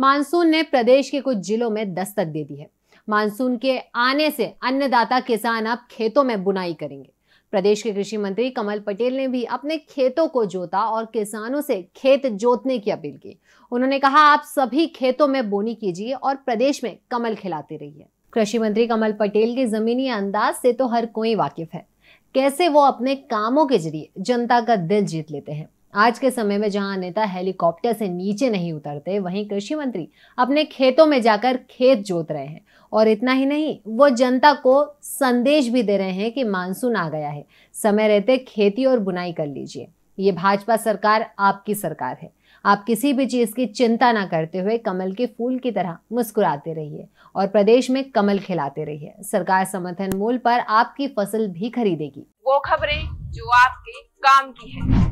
monsoon ने प्रदेश के कुछ जिलों में दस्तक दे दी है मानसून के आने से अन्नदाता किसान अब खेतों में बुनाई करेंगे प्रदेश के कृषि मंत्री कमल पटेल ने भी अपने खेतों को जोता और किसानों से खेत जोतने की अपील की उन्होंने कहा आप सभी खेतों में बोनी कीजिए और प्रदेश में कमल खिलाते रहिए कृषि मंत्री कमल पटेल के जमीनी अंदाज से तो हर कोई वाकिफ है कैसे वो अपने कामों के जरिए जनता का दिल जीत लेते हैं आज के समय में जहां नेता हेलीकॉप्टर से नीचे नहीं उतरते वहीं कृषि मंत्री अपने खेतों में जाकर खेत जोत रहे हैं और इतना ही नहीं वो जनता को संदेश भी दे रहे हैं कि मानसून आ गया है समय रहते खेती और बुनाई कर लीजिए ये भाजपा सरकार आपकी सरकार है आप किसी भी चीज़ की चिंता ना करते हुए कमल के फूल की तरह मुस्कुराते रहिए और प्रदेश में कमल खिलाते रहिए सरकार समर्थन मूल पर आपकी फसल भी खरीदेगी वो खबरें जो आपके काम की है